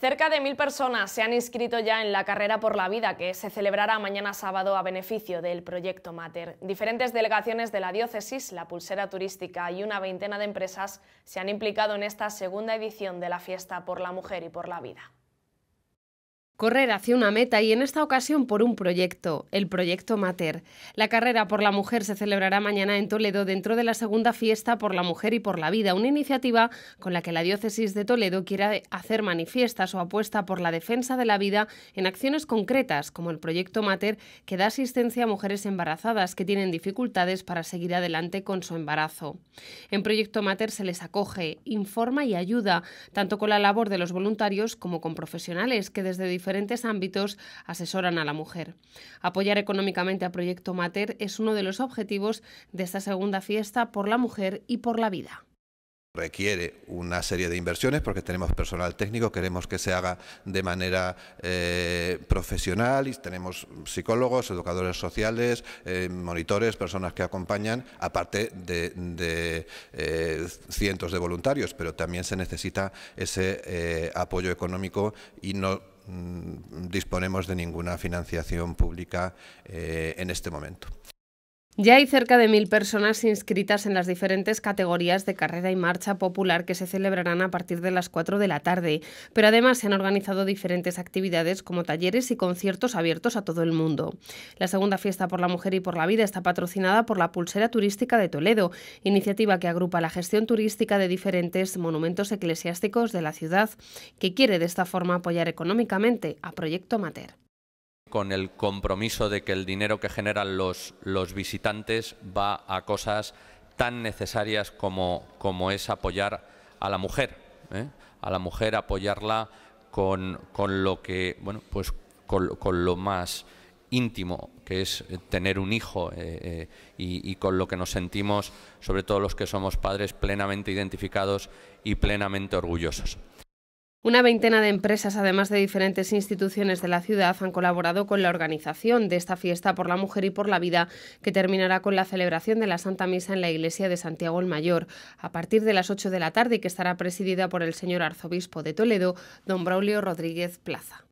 Cerca de mil personas se han inscrito ya en la Carrera por la Vida, que se celebrará mañana sábado a beneficio del proyecto Mater. Diferentes delegaciones de la diócesis, la pulsera turística y una veintena de empresas se han implicado en esta segunda edición de la Fiesta por la Mujer y por la Vida. Correr hacia una meta y en esta ocasión por un proyecto, el Proyecto Mater. La carrera por la mujer se celebrará mañana en Toledo dentro de la segunda fiesta por la mujer y por la vida, una iniciativa con la que la diócesis de Toledo quiere hacer manifiesta su apuesta por la defensa de la vida en acciones concretas, como el Proyecto Mater, que da asistencia a mujeres embarazadas que tienen dificultades para seguir adelante con su embarazo. En Proyecto Mater se les acoge, informa y ayuda, tanto con la labor de los voluntarios como con profesionales que desde diferentes diferentes ámbitos asesoran a la mujer. Apoyar económicamente a Proyecto Mater es uno de los objetivos de esta segunda fiesta por la mujer y por la vida requiere una serie de inversiones porque tenemos personal técnico, queremos que se haga de manera eh, profesional y tenemos psicólogos, educadores sociales, eh, monitores, personas que acompañan, aparte de, eh, cientos de voluntarios, pero también se necesita ese apoyo económico y no Mm, disponemos de ninguna financiación pública eh, en este momento. Ya hay cerca de mil personas inscritas en las diferentes categorías de carrera y marcha popular que se celebrarán a partir de las 4 de la tarde, pero además se han organizado diferentes actividades como talleres y conciertos abiertos a todo el mundo. La segunda fiesta por la mujer y por la vida está patrocinada por la Pulsera Turística de Toledo, iniciativa que agrupa la gestión turística de diferentes monumentos eclesiásticos de la ciudad, que quiere de esta forma apoyar económicamente a Proyecto Mater con el compromiso de que el dinero que generan los, los visitantes va a cosas tan necesarias como, es apoyar a la mujer, ¿eh? a la mujer apoyarla con, lo que, bueno, pues con, lo más íntimo que es tener un hijo eh, eh, y, con lo que nos sentimos, sobre todo los que somos padres, plenamente identificados y plenamente orgullosos. Una veintena de empresas, además de diferentes instituciones de la ciudad, han colaborado con la organización de esta fiesta por la mujer y por la vida, que terminará con la celebración de la Santa Misa en la iglesia de Santiago el Mayor, a partir de las 8 de la tarde y que estará presidida por el señor arzobispo de Toledo, don Braulio Rodríguez Plaza.